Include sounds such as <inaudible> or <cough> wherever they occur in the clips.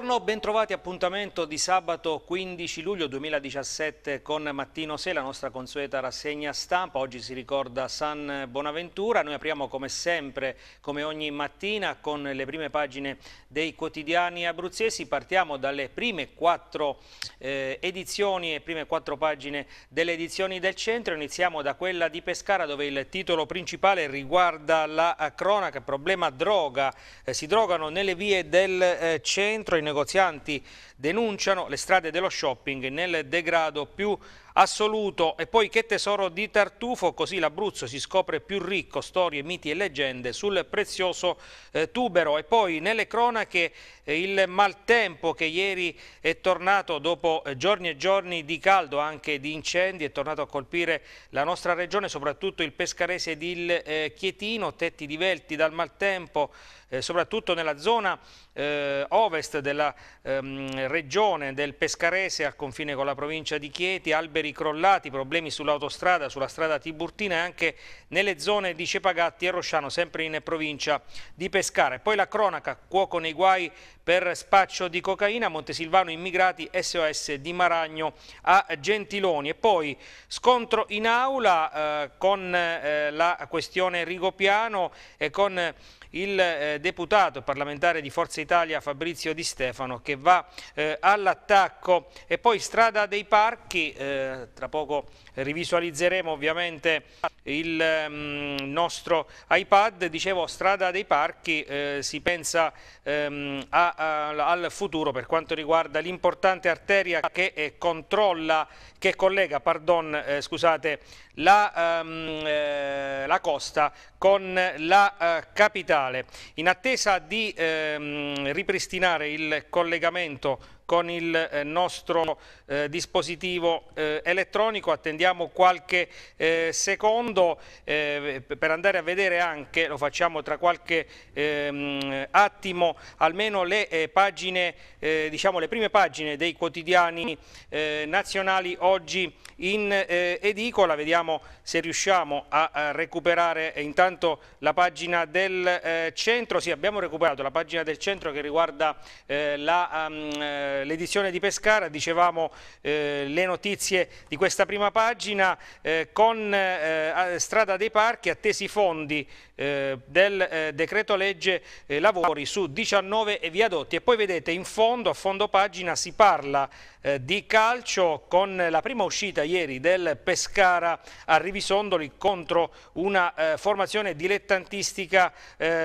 Buongiorno, bentrovati appuntamento di sabato 15 luglio 2017 con Mattino 6, la nostra consueta rassegna stampa. Oggi si ricorda San Bonaventura. Noi apriamo come sempre, come ogni mattina, con le prime pagine dei quotidiani abruzzesi. Partiamo dalle prime quattro eh, edizioni e prime quattro pagine delle edizioni del centro. Iniziamo da quella di Pescara dove il titolo principale riguarda la eh, cronaca, problema droga. Eh, si drogano nelle vie del eh, centro in negozianti denunciano le strade dello shopping nel degrado più assoluto. E poi che tesoro di tartufo, così l'Abruzzo si scopre più ricco, storie, miti e leggende sul prezioso eh, tubero. E poi nelle cronache il maltempo che ieri è tornato dopo eh, giorni e giorni di caldo, anche di incendi, è tornato a colpire la nostra regione, soprattutto il Pescarese ed il eh, Chietino, tetti divelti dal maltempo, eh, soprattutto nella zona ovest della ehm, regione del Pescarese al confine con la provincia di Chieti, alberi crollati, problemi sull'autostrada, sulla strada Tiburtina e anche nelle zone di Cepagatti e Rosciano, sempre in provincia di Pescara. E poi la cronaca, cuoco nei guai per spaccio di cocaina, Montesilvano immigrati SOS di Maragno a Gentiloni e poi scontro in aula eh, con eh, la questione Rigopiano e con il eh, deputato parlamentare di Forza Italia Fabrizio Di Stefano che va eh, all'attacco e poi strada dei parchi, eh, tra poco rivisualizzeremo ovviamente il mh, ehm, nostro iPad, dicevo strada dei parchi, eh, si pensa ehm, a, a, al futuro per quanto riguarda l'importante arteria che eh, controlla che collega pardon, eh, scusate, la, um, eh, la, costa con la uh, capitale. In attesa di ehm, ripristinare il collegamento con il eh, nostro eh, dispositivo eh, elettronico. Attendiamo qualche eh, secondo eh, per andare a vedere anche, lo facciamo tra qualche ehm, attimo, almeno le eh, pagine, diciamo le prime pagine dei quotidiani nazionali oggi in edicola. Vediamo se riusciamo a, a recuperare intanto la pagina del centro. Sì, abbiamo recuperato la pagina del centro che riguarda la um, eh, l'edizione di Pescara, dicevamo eh, le notizie di questa prima pagina, eh, con eh, Strada dei Parchi attesi fondi eh, del eh, decreto legge eh, lavori su 19 viadotti e poi vedete in fondo, a fondo pagina, si parla di calcio con la prima uscita ieri del Pescara a Rivisondoli contro una formazione dilettantistica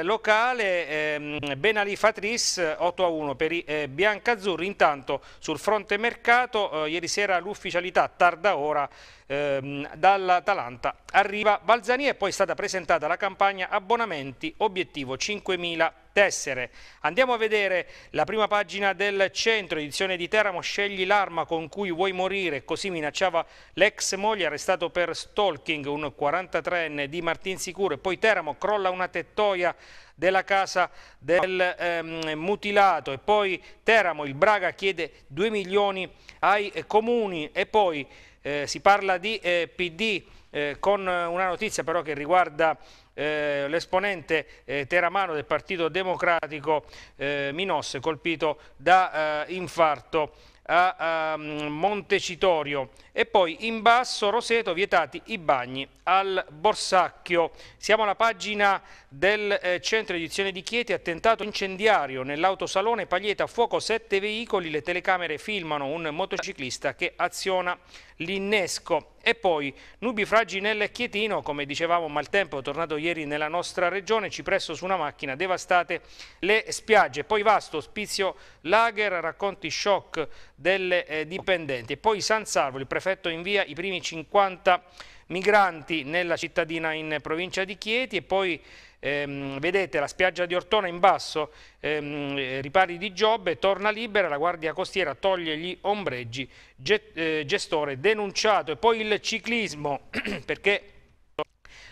locale, ehm, Benali Fatris 8 a 1 per i biancazzurri, intanto sul fronte mercato ieri sera l'ufficialità tarda ora ehm, dall'Atalanta arriva Balzani e poi è stata presentata la campagna Campania, abbonamenti, obiettivo 5.000 tessere. Andiamo a vedere la prima pagina del centro, edizione di Teramo, scegli l'arma con cui vuoi morire, così minacciava l'ex moglie arrestato per stalking, un 43enne di Martin Sicuro e poi Teramo crolla una tettoia della casa del ehm, mutilato e poi Teramo, il Braga chiede 2 milioni ai comuni e poi eh, si parla di eh, PD eh, con una notizia però che riguarda eh, l'esponente eh, teramano del Partito Democratico eh, Minosse colpito da eh, infarto a, a mm, Montecitorio e poi in basso Roseto vietati i bagni al Borsacchio. Siamo alla pagina del eh, centro edizione di Chieti, attentato incendiario nell'autosalone Paglieta, a fuoco sette veicoli, le telecamere filmano un motociclista che aziona l'innesco. E poi Nubi nubifragi nel Chietino, come dicevamo maltempo, tornato ieri nella nostra regione, ci presso su una macchina, devastate le spiagge. Poi Vasto, Spizio Lager, racconti shock delle eh, dipendenti. E poi San Salvo, il prefetto invia i primi 50 migranti nella cittadina in provincia di Chieti e poi ehm, vedete la spiaggia di Ortona in basso, ehm, eh, ripari di Giobbe, torna libera, la guardia costiera toglie gli ombreggi, get, eh, gestore denunciato e poi il ciclismo <clears throat> perché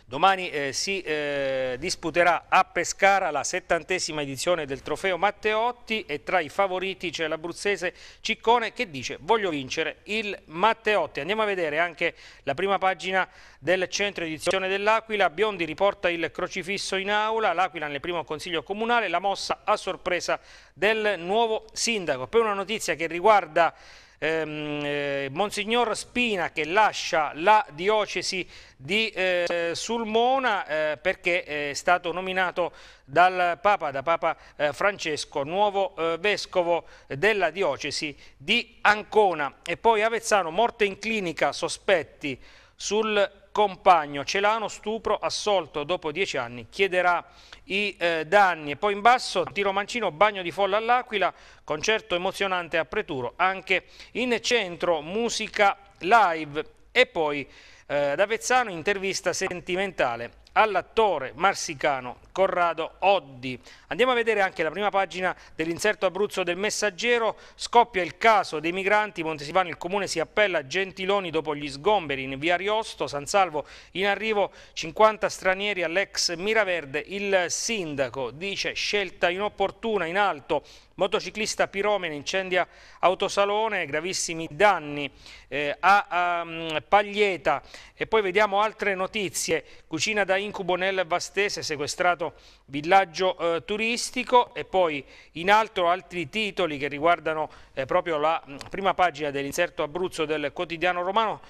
Domani eh, si eh, disputerà a Pescara la settantesima edizione del trofeo Matteotti e tra i favoriti c'è l'abruzzese Ciccone che dice voglio vincere il Matteotti. Andiamo a vedere anche la prima pagina del centro edizione dell'Aquila. Biondi riporta il crocifisso in aula, l'Aquila nel primo consiglio comunale, la mossa a sorpresa del nuovo sindaco. Poi una notizia che riguarda ehm, eh, Monsignor Spina che lascia la diocesi di eh, Sulmona eh, perché è stato nominato dal Papa, da Papa eh, Francesco, nuovo eh, vescovo della diocesi di Ancona. E poi Avezzano, morte in clinica, sospetti sul compagno Celano, stupro, assolto dopo dieci anni, chiederà i eh, danni. E poi in basso, tiro mancino, bagno di folla all'Aquila, concerto emozionante a Preturo, anche in centro, musica live e poi eh, ad Avezzano intervista sentimentale all'attore marsicano Corrado Oddi. Andiamo a vedere anche la prima pagina dell'inserto Abruzzo del Messaggero. Scoppia il caso dei migranti, Montesivano il comune si appella a Gentiloni dopo gli sgomberi in via Riosto, San Salvo in arrivo 50 stranieri all'ex Miraverde. Il sindaco dice scelta inopportuna in alto Motociclista piromene incendia autosalone, gravissimi danni eh, a, a mm, Paglieta. E poi vediamo altre notizie. Cucina da incubo nel Vastese, sequestrato villaggio eh, turistico e poi in alto altri titoli che riguardano eh, proprio la mm, prima pagina dell'inserto Abruzzo del quotidiano romano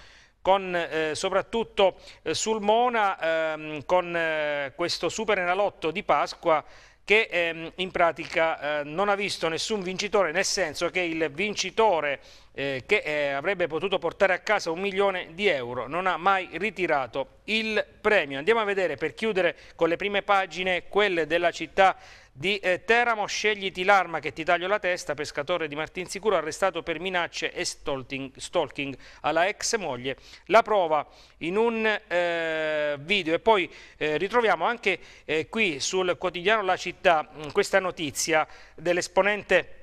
con, eh, soprattutto eh, sul Mona ehm, con eh, questo super enalotto di Pasqua che ehm, in pratica eh, non ha visto nessun vincitore, nel senso che il vincitore eh, che eh, avrebbe potuto portare a casa un milione di euro non ha mai ritirato il premio. Andiamo a vedere per chiudere con le prime pagine quelle della città di eh, Teramo scegliti l'arma che ti taglio la testa, pescatore di Martinsicuro arrestato per minacce e stalking, stalking alla ex moglie. La prova in un eh, video e poi eh, ritroviamo anche eh, qui sul quotidiano La Città mh, mm, questa notizia dell'esponente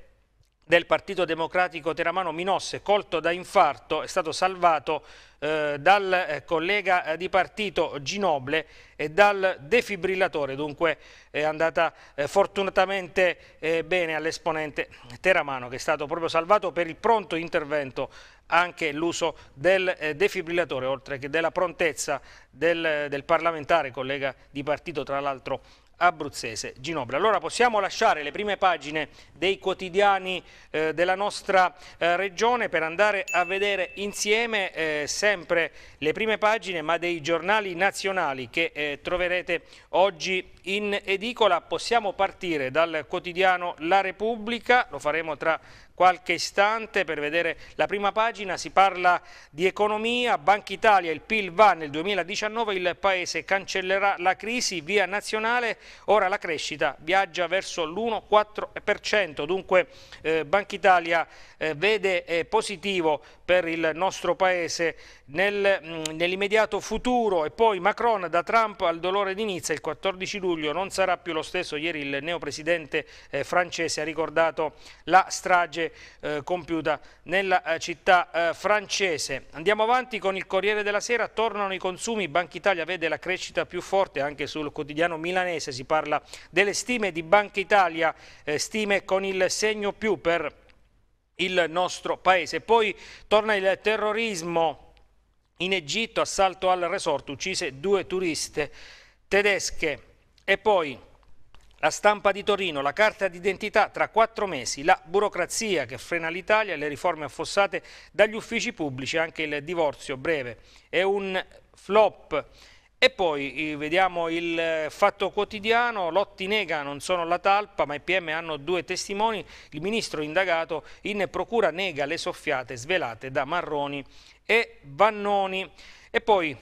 del Partito Democratico Teramano Minosse, colto da infarto, è stato salvato eh, dal eh, collega eh, di partito Ginoble e dal defibrillatore, dunque è andata eh, fortunatamente eh, bene all'esponente Teramano che è stato proprio salvato per il pronto intervento anche l'uso del eh, defibrillatore, oltre che della prontezza del, del parlamentare, collega di partito tra l'altro abruzzese Ginobra. Allora possiamo lasciare le prime pagine dei quotidiani eh, della nostra eh, regione per andare a vedere insieme eh, sempre le prime pagine ma dei giornali nazionali che eh, troverete oggi in edicola. Possiamo partire dal quotidiano La Repubblica, lo faremo tra qualche istante per vedere la prima pagina, si parla di economia, Banca Italia, il PIL va nel 2019, il Paese cancellerà la crisi via nazionale, ora la crescita viaggia verso l'1,4%, dunque eh, Banca Italia eh, vede eh, positivo per il nostro Paese nel, mm, nell'immediato futuro e poi Macron da Trump al dolore di Nizza il 14 luglio luglio non sarà più lo stesso, ieri il neopresidente eh, francese ha ricordato la strage eh, compiuta nella eh, città eh, francese. Andiamo avanti con il Corriere della Sera, tornano i consumi, Banca Italia vede la crescita più forte anche sul quotidiano milanese, si parla delle stime di Banca Italia, eh, stime con il segno più per il nostro paese. Poi torna il terrorismo in Egitto, assalto al resort, uccise due turiste tedesche. E poi la stampa di Torino, la carta d'identità tra quattro mesi, la burocrazia che frena l'Italia, le riforme affossate dagli uffici pubblici, anche il divorzio breve è un flop. E poi eh, vediamo il eh, fatto quotidiano, Lotti nega non sono la talpa ma i PM hanno due testimoni, il ministro indagato in procura nega le soffiate svelate da Marroni e Vannoni. E poi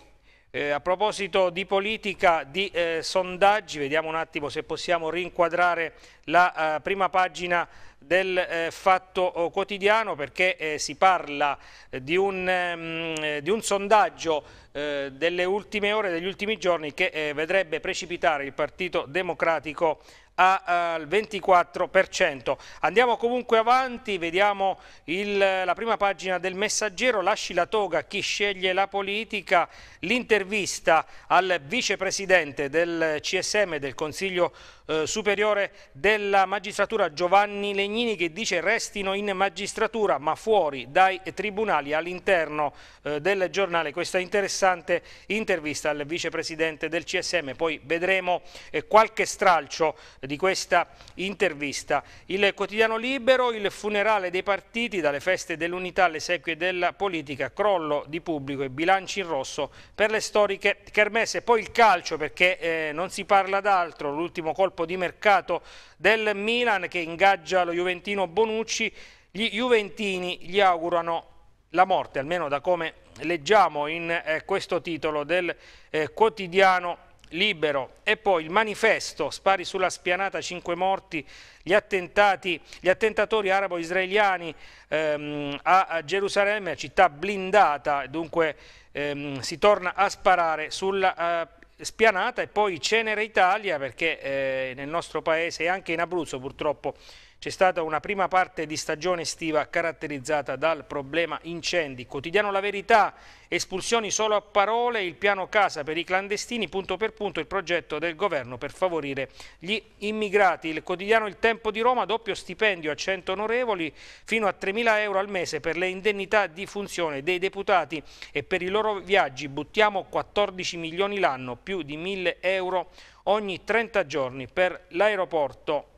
eh, a proposito di politica, di eh, sondaggi, vediamo un attimo se possiamo rinquadrare la eh, prima pagina del eh, Fatto eh, Quotidiano perché eh, si parla di un, mh, ehm, di un sondaggio delle ultime ore, degli ultimi giorni che vedrebbe precipitare il Partito Democratico al 24%. Andiamo comunque avanti, vediamo il, la prima pagina del messaggero, lasci la toga, chi sceglie la politica, l'intervista al vicepresidente del CSM del Consiglio eh, superiore della magistratura Giovanni Legnini che dice restino in magistratura ma fuori dai tribunali all'interno eh, del giornale questa interessante intervista al vicepresidente del CSM poi vedremo eh, qualche stralcio di questa intervista il quotidiano libero il funerale dei partiti dalle feste dell'unità alle sequie della politica crollo di pubblico e bilanci in rosso per le storiche kermesse poi il calcio perché eh, non si parla d'altro l'ultimo colpo colpo di mercato del Milan che ingaggia lo Juventino Bonucci. Gli Juventini gli augurano la morte, almeno da come leggiamo in eh, questo titolo del eh, quotidiano libero e poi il manifesto spari sulla spianata cinque morti gli, attentati, gli attentatori arabo-israeliani ehm, a, a, Gerusalemme città blindata dunque ehm, si torna a sparare sulla eh, Spianata e poi Cenere Italia perché eh, nel nostro paese e anche in Abruzzo purtroppo c'è stata una prima parte di stagione estiva caratterizzata dal problema incendi. Quotidiano La Verità, espulsioni solo a parole, il piano casa per i clandestini, punto per punto il progetto del governo per favorire gli immigrati. Il quotidiano Il Tempo di Roma, doppio stipendio a 100 onorevoli, fino a 3.000 euro al mese per le indennità di funzione dei deputati e per i loro viaggi. Buttiamo 14 milioni l'anno, più di 1.000 euro ogni 30 giorni per l'aeroporto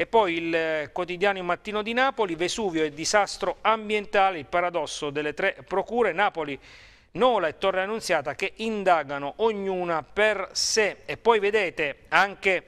e poi il eh, quotidiano Mattino di Napoli, Vesuvio e disastro ambientale, il paradosso delle tre procure, Napoli, Nola e Torre Annunziata che indagano ognuna per sé. E poi vedete anche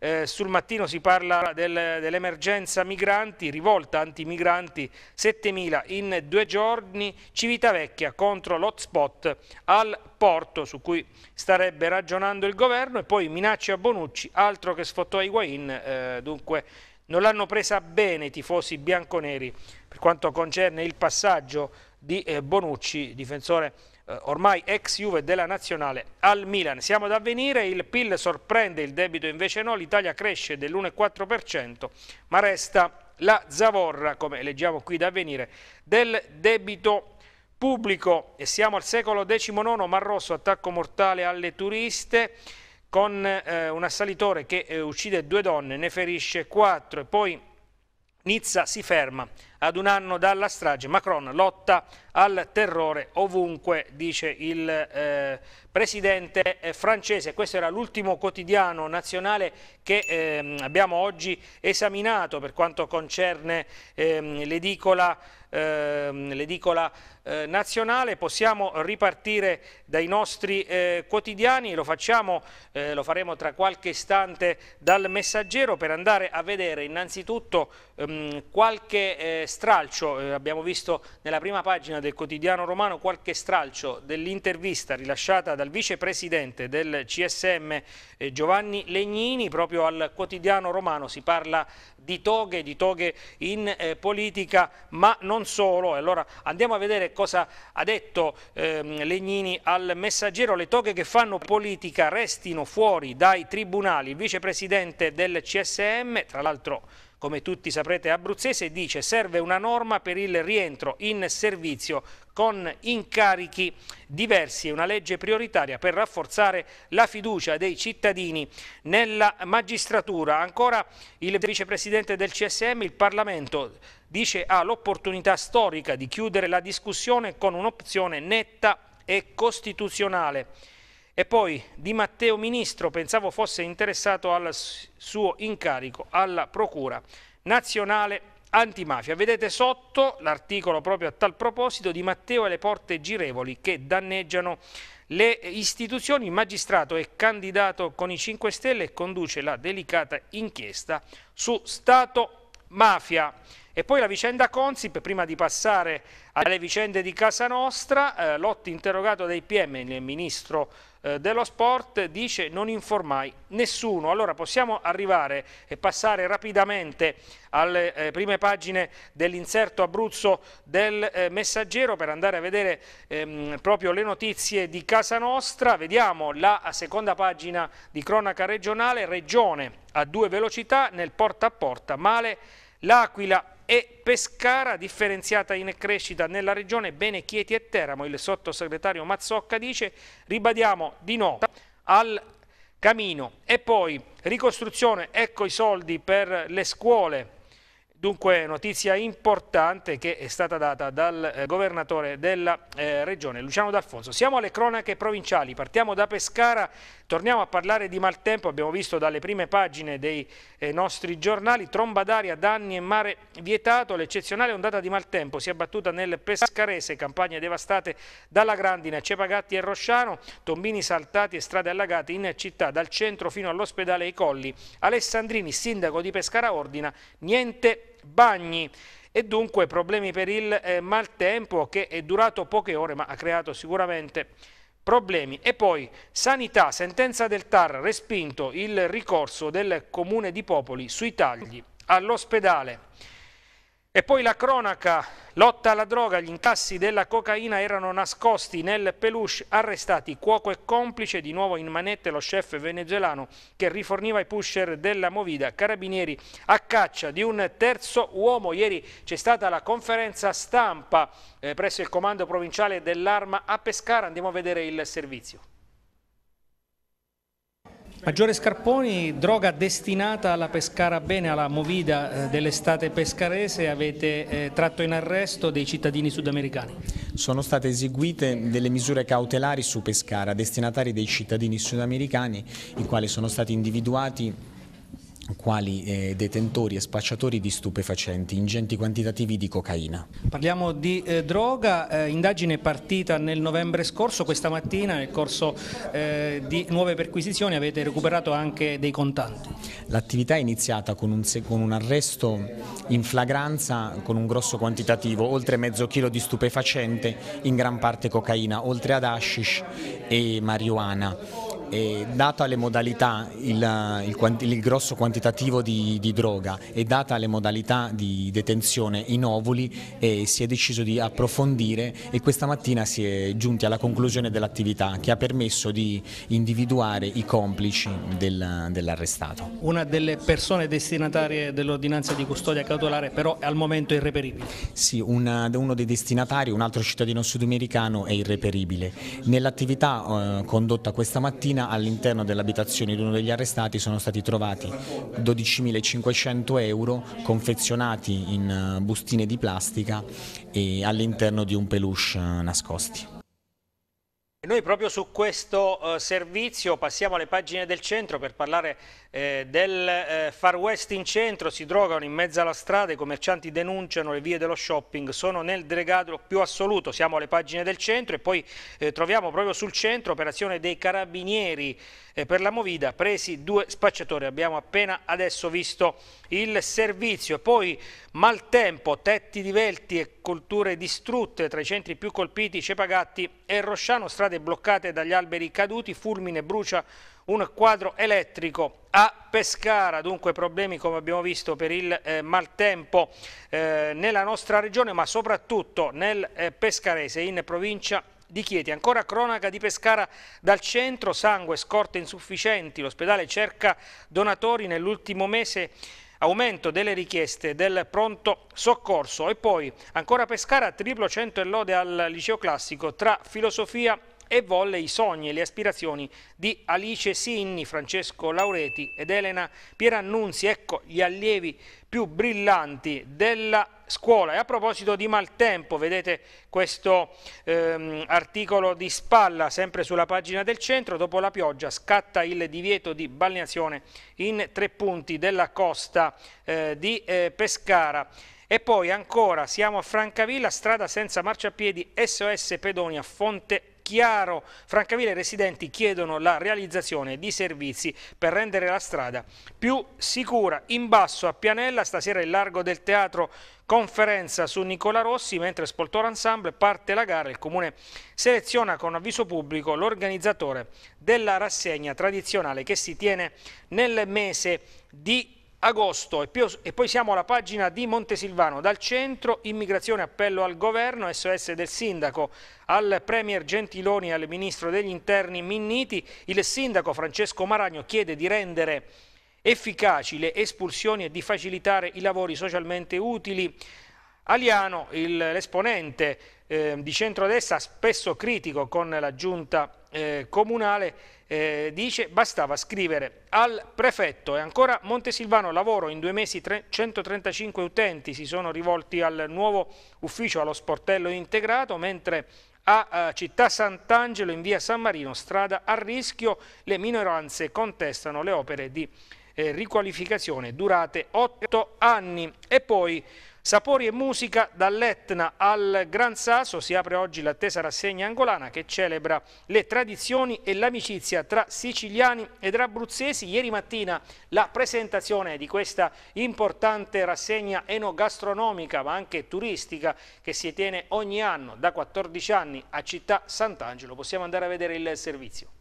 eh, sul mattino si parla del, dell'emergenza migranti, rivolta antimigranti, 7.000 in due giorni, Civitavecchia contro l'hotspot al porto su cui starebbe ragionando il governo e poi minacce a Bonucci, altro che sfottò Higuain, eh, dunque non l'hanno presa bene i tifosi bianconeri per quanto concerne il passaggio di eh, Bonucci, difensore eh, ormai ex Juve della nazionale al Milan. Siamo ad avvenire, il PIL sorprende, il debito invece no, l'Italia cresce dell'1,4% ma resta la zavorra, come leggiamo qui da avvenire, del debito pubblico. E siamo al secolo XIX, Marrosso, attacco mortale alle turiste con eh, un assalitore che eh, uccide due donne, ne ferisce quattro e poi Nizza si ferma ad un anno dalla strage. Macron lotta al terrore ovunque, dice il eh, presidente eh, francese. Questo era l'ultimo quotidiano nazionale che ehm, abbiamo oggi esaminato per quanto concerne ehm, l'edicola ehm, l'edicola eh, nazionale, possiamo ripartire dai nostri eh, quotidiani, lo, facciamo, lo faremo tra qualche istante dal messaggero per andare a vedere innanzitutto ehm, qualche stralcio, eh, abbiamo visto nella prima pagina del quotidiano romano qualche stralcio dell'intervista rilasciata dal vicepresidente del CSM eh, Giovanni Legnini, proprio al quotidiano romano si parla di toghe, di toghe in eh, politica, ma non solo. Allora andiamo a vedere cosa ha detto ehm, Legnini al messaggero, le toghe che fanno politica restino fuori dai tribunali, il vicepresidente del CSM, tra l'altro come tutti saprete abruzzese, dice serve una norma per il rientro in servizio con incarichi diversi e una legge prioritaria per rafforzare la fiducia dei cittadini nella magistratura. Ancora il vicepresidente del CSM, il Parlamento dice ha l'opportunità storica di chiudere la discussione con un'opzione netta e costituzionale. E poi Di Matteo Ministro pensavo fosse interessato al suo incarico alla Procura Nazionale Antimafia. Vedete sotto l'articolo proprio a tal proposito di Matteo e le porte girevoli che danneggiano le istituzioni. Il magistrato è candidato con i 5 Stelle e conduce la delicata inchiesta su Stato Mafia. E poi la vicenda Consip, prima di passare alle vicende di Casa Nostra, eh, Lotti interrogato dai PM, il ministro eh, dello sport dice non informai nessuno. Allora possiamo arrivare e passare rapidamente alle eh, prime pagine dell'inserto Abruzzo del eh, Messaggero per andare a vedere ehm, proprio le notizie di casa nostra. Vediamo la seconda pagina di cronaca regionale, regione a due velocità nel porta a porta, male l'Aquila e Pescara differenziata in crescita nella regione, bene Chieti e Teramo, il sottosegretario Mazzocca dice ribadiamo di no al camino e poi ricostruzione, ecco i soldi per le scuole Dunque notizia importante che è stata data dal eh, governatore della eh, regione Luciano D'Alfonso. Siamo alle cronache provinciali, partiamo da Pescara, torniamo a parlare di maltempo, abbiamo visto dalle prime pagine dei eh, nostri giornali, tromba d'aria, danni e mare vietato, l'eccezionale ondata di maltempo si è abbattuta nel Pescarese, campagne devastate dalla Grandina, Cepagatti e Rosciano, tombini saltati e strade allagate in città, dal centro fino all'ospedale I Colli. Alessandrini, sindaco di Pescara, ordina niente bagni e dunque problemi per il eh, maltempo che è durato poche ore ma ha creato sicuramente problemi. E poi sanità, sentenza del TAR, respinto il ricorso del Comune di Popoli sui tagli all'ospedale. E poi la cronaca, lotta alla droga, gli incassi della cocaina erano nascosti nel peluche, arrestati cuoco e complice, di nuovo in manette lo chef venezuelano che riforniva i pusher della Movida, carabinieri a caccia di un terzo uomo. Ieri c'è stata la conferenza stampa eh, presso il comando provinciale dell'Arma a Pescara, andiamo a vedere il servizio. Maggiore Scarponi, droga destinata alla Pescara Bene, alla movida eh, dell'estate pescarese, avete eh, tratto in arresto dei cittadini sudamericani. Sono state eseguite delle misure cautelari su Pescara, destinatari dei cittadini sudamericani, i quali sono stati individuati quali eh, detentori e spacciatori di stupefacenti, ingenti quantitativi di cocaina. Parliamo di eh, droga, eh, indagine partita nel novembre scorso, questa mattina nel corso eh, di nuove perquisizioni avete recuperato anche dei contanti. L'attività è iniziata con un, con un, arresto in flagranza con un grosso quantitativo, oltre mezzo chilo di stupefacente, in gran parte cocaina, oltre ad hashish e marijuana e data le modalità, il, il, il grosso quantitativo di, di, droga e data le modalità di detenzione in ovuli eh, si è deciso di approfondire e questa mattina si è giunti alla conclusione dell'attività che ha permesso di individuare i complici del, dell'arrestato. Una delle persone destinatarie dell'ordinanza di custodia cautelare però è al momento irreperibile? Sì, una, uno dei destinatari, un altro cittadino sudamericano è irreperibile. Nell'attività eh, condotta questa mattina mattina all'interno dell'abitazione di uno degli arrestati sono stati trovati 12.500 euro confezionati in eh, bustine di plastica all'interno di un peluche eh, nascosti. Noi proprio su questo eh, servizio passiamo alle pagine del centro per parlare eh, del eh, Far West in centro, si drogano in mezzo alla strada, i commercianti denunciano le vie dello shopping, sono nel degrado più assoluto, siamo alle pagine del centro e poi eh, troviamo proprio sul centro operazione dei carabinieri per la Movida, presi due spacciatori. Abbiamo appena adesso visto il servizio. Poi maltempo, tetti divelti e colture distrutte tra i centri più colpiti, Cepagatti e Rosciano, strade bloccate dagli alberi caduti, fulmine brucia un quadro elettrico a Pescara, dunque problemi come abbiamo visto per il eh, maltempo eh, nella nostra regione ma soprattutto nel eh, Pescarese in provincia di Chieti. Ancora cronaca di Pescara dal centro, sangue, e scorte insufficienti, l'ospedale cerca donatori nell'ultimo mese aumento delle richieste del pronto soccorso e poi ancora Pescara triplo 100 e lode al liceo classico tra filosofia e volle i sogni e le aspirazioni di Alice Sinni, Francesco Laureti ed Elena Pierannunzi. Ecco gli allievi più brillanti della scuola. E a proposito di maltempo, vedete questo ehm, articolo di spalla, sempre sulla pagina del centro, dopo la pioggia scatta il divieto di balneazione in tre punti della costa eh, di eh, Pescara. E poi ancora siamo a Francavilla, strada senza marciapiedi, SOS pedoni a Fonte Chiaro. Francavilla e residenti chiedono la realizzazione di servizi per rendere la strada più sicura. In basso a Pianella stasera il largo del teatro conferenza su Nicola Rossi, mentre Spoltoro Ensemble parte la gara, il Comune seleziona con avviso pubblico l'organizzatore della rassegna tradizionale che si tiene nel mese di agosto e poi siamo alla pagina di Montesilvano, dal centro, immigrazione, appello al governo, SOS del sindaco, al premier Gentiloni e al ministro degli interni Minniti, il sindaco Francesco Maragno chiede di rendere efficaci le espulsioni e di facilitare i lavori socialmente utili. Aliano, l'esponente eh, di centrodestra, spesso critico con la giunta eh, comunale, eh, dice bastava scrivere al prefetto e ancora Montesilvano lavoro in due mesi 135 utenti si sono rivolti al nuovo ufficio allo sportello integrato mentre a eh, Città Sant'Angelo in via San Marino strada a rischio le minoranze contestano le opere di eh, riqualificazione durate otto anni e poi Sapori e musica dall'Etna al Gran Sasso si apre oggi l'attesa rassegna angolana che celebra le tradizioni e l'amicizia tra siciliani ed abruzzesi. Ieri mattina la presentazione di questa importante rassegna enogastronomica ma anche turistica che si tiene ogni anno da 14 anni a Città Sant'Angelo. Possiamo andare a vedere il servizio.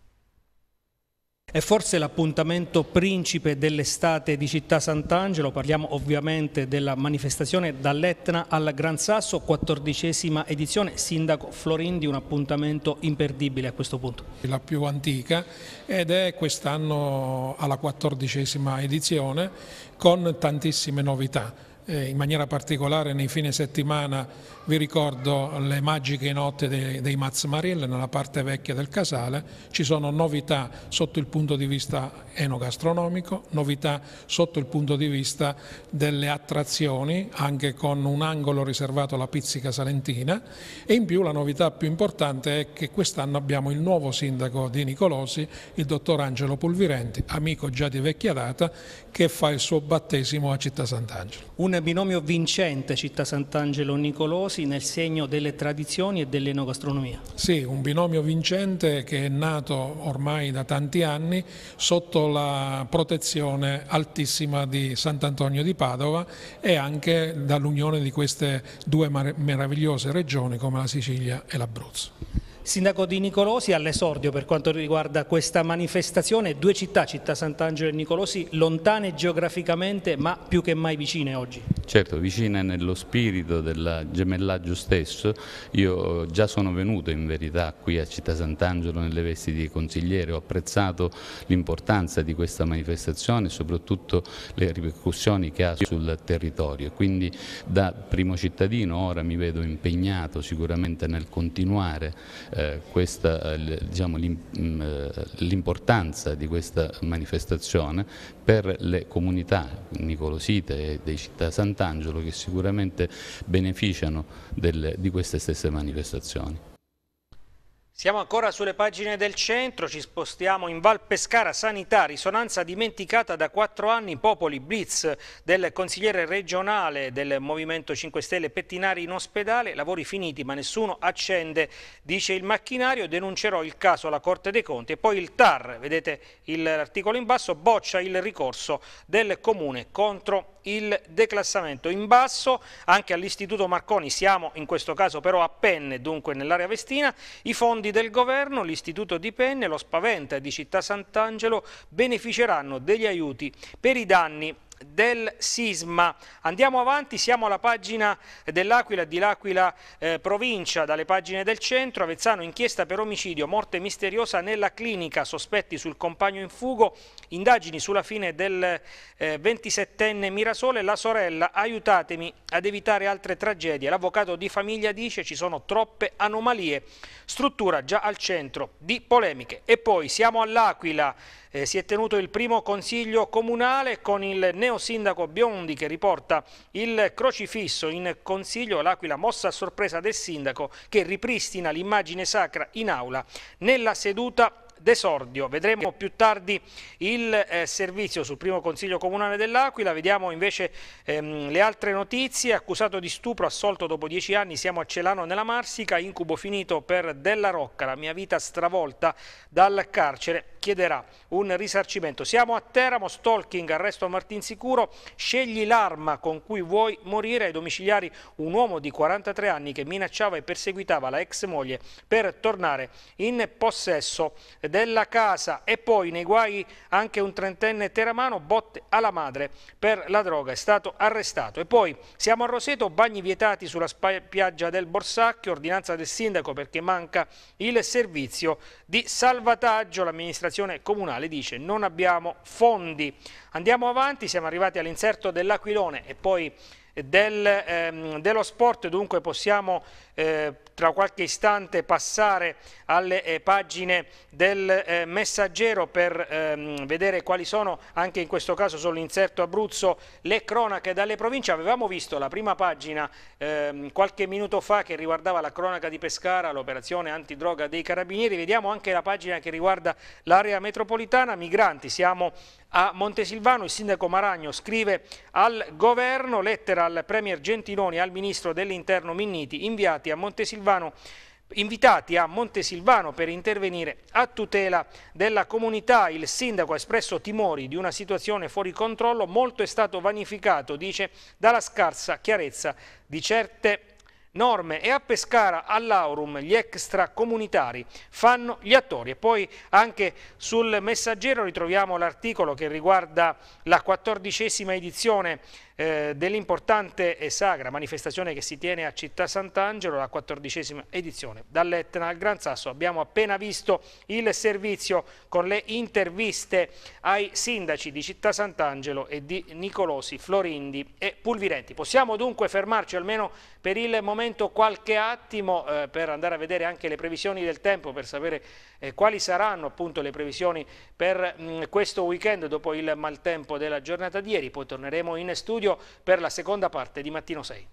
È forse l'appuntamento principe dell'estate di Città Sant'Angelo, parliamo ovviamente della manifestazione dall'Etna al Gran Sasso, quattordicesima edizione, Sindaco Florindi, un appuntamento imperdibile a questo punto. La più antica ed è quest'anno alla quattordicesima edizione con tantissime novità. Eh, in maniera particolare nei fine settimana vi ricordo le magiche notte dei, dei Mazz Marielle nella parte vecchia del casale, ci sono novità sotto il punto di vista enogastronomico, novità sotto il punto di vista delle attrazioni, anche con un angolo riservato alla pizzica salentina e in più la novità più importante è che quest'anno abbiamo il nuovo sindaco di Nicolosi, il dottor Angelo Pulvirenti, amico già di vecchia data, che fa il suo battesimo a Città Sant'Angelo. Un binomio vincente Città Sant'Angelo-Nicolosi nel segno delle tradizioni e dell'enogastronomia. Sì, un binomio vincente che è nato ormai da tanti anni sotto la protezione altissima di Sant'Antonio di Padova e anche dall'unione di queste due meravigliose regioni come la Sicilia e l'Abruzzo. Sindaco di Nicolosi all'esordio per quanto riguarda questa manifestazione, due città, città Sant'Angelo e Nicolosi, lontane geograficamente ma più che mai vicine oggi. Certo, vicine nello spirito del gemellaggio stesso, io già sono venuto in verità qui a Città Sant'Angelo nelle vesti di consigliere, ho apprezzato l'importanza di questa manifestazione e soprattutto le ripercussioni che ha sul territorio, quindi da primo cittadino ora mi vedo impegnato sicuramente nel continuare eh, eh, eh, diciamo, mm, eh, l'importanza di questa manifestazione per le comunità nicolosite e dei città Sant'Angelo che sicuramente beneficiano del, di queste stesse manifestazioni. Siamo ancora sulle pagine del centro, ci spostiamo in Val Pescara Sanità, risonanza dimenticata da quattro anni, Popoli Blitz del consigliere regionale del Movimento 5 Stelle Pettinari in ospedale, lavori finiti ma nessuno accende, dice il macchinario, denuncerò il caso alla Corte dei Conti e poi il TAR, vedete l'articolo in basso, boccia il ricorso del Comune contro il declassamento. In basso anche all'Istituto Marconi, siamo in questo caso però a Penne, dunque nell'area Vestina, i fondi del governo, l'Istituto di Penne, lo Spaventa di Città Sant'Angelo beneficeranno degli aiuti per i danni del sisma. Andiamo avanti, siamo alla pagina dell'Aquila, di L'Aquila eh, provincia, dalle pagine del centro, Avezzano inchiesta per omicidio, morte misteriosa nella clinica, sospetti sul compagno in fugo, indagini sulla fine del eh, 27enne Mirasole, la sorella aiutatemi ad evitare altre tragedie, l'avvocato di famiglia dice ci sono troppe anomalie, struttura già al centro di polemiche. E poi siamo all'Aquila, eh, si è tenuto il primo consiglio comunale con il neosindaco Biondi che riporta il crocifisso in consiglio all'Aquila mossa a sorpresa del sindaco che ripristina l'immagine sacra in aula nella seduta d'esordio. Vedremo più tardi il eh, servizio sul primo consiglio comunale dell'Aquila, vediamo invece ehm, le altre notizie, accusato di stupro, assolto dopo dieci anni, siamo a Celano nella Marsica, incubo finito per Della Rocca, la mia vita stravolta dal carcere chiederà un risarcimento. Siamo a Teramo, stalking, arresto a Martin Sicuro, scegli l'arma con cui vuoi morire ai domiciliari un uomo di 43 anni che minacciava e perseguitava la ex moglie per tornare in possesso della casa e poi nei guai anche un trentenne teramano botte alla madre per la droga è stato arrestato e poi siamo a Roseto bagni vietati sulla spiaggia del Borsacchio ordinanza del sindaco perché manca il servizio di salvataggio l'amministrazione amministrazione comunale dice non abbiamo fondi. Andiamo avanti, siamo arrivati all'inserto dell'Aquilone e poi del, ehm, dello sport, dunque possiamo eh, tra qualche istante passare alle eh, pagine del eh, messaggero per ehm, vedere quali sono, anche in questo caso sull'inserto Abruzzo, le cronache dalle province. Avevamo visto la prima pagina ehm, qualche minuto fa che riguardava la cronaca di Pescara, l'operazione antidroga dei carabinieri, vediamo anche la pagina che riguarda l'area metropolitana, migranti, siamo a Montesilvano il sindaco Maragno scrive al governo lettera al premier Gentiloni e al ministro dell'interno Minniti inviati a Montesilvano invitati a Montesilvano per intervenire a tutela della comunità. Il sindaco ha espresso timori di una situazione fuori controllo, molto è stato vanificato, dice, dalla scarsa chiarezza di certe persone norme e a Pescara all'Aurum gli extracomunitari fanno gli attori. E poi anche sul messaggero ritroviamo l'articolo che riguarda la quattordicesima edizione eh, dell'importante e sacra manifestazione che si tiene a Città Sant'Angelo, la quattordicesima edizione. Dall'Etna al Gran Sasso abbiamo appena visto il servizio con le interviste ai sindaci di Città Sant'Angelo e di Nicolosi, Florindi e Pulvirenti. Possiamo dunque fermarci almeno per il momento qualche attimo eh, per andare a vedere anche le previsioni del tempo, per sapere eh, quali saranno appunto le previsioni per mh, mm, questo weekend dopo il maltempo della giornata di ieri? Poi torneremo in studio per la seconda parte di Mattino 6.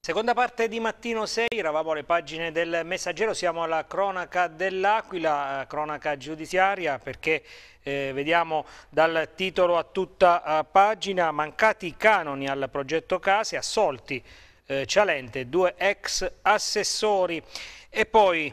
Seconda parte di Mattino 6, eravamo alle pagine del Messaggero, siamo alla cronaca dell'Aquila, eh, cronaca giudiziaria perché eh, vediamo dal titolo a tutta eh, pagina mancati canoni al progetto case, assolti eh, Cialente, due ex assessori. E poi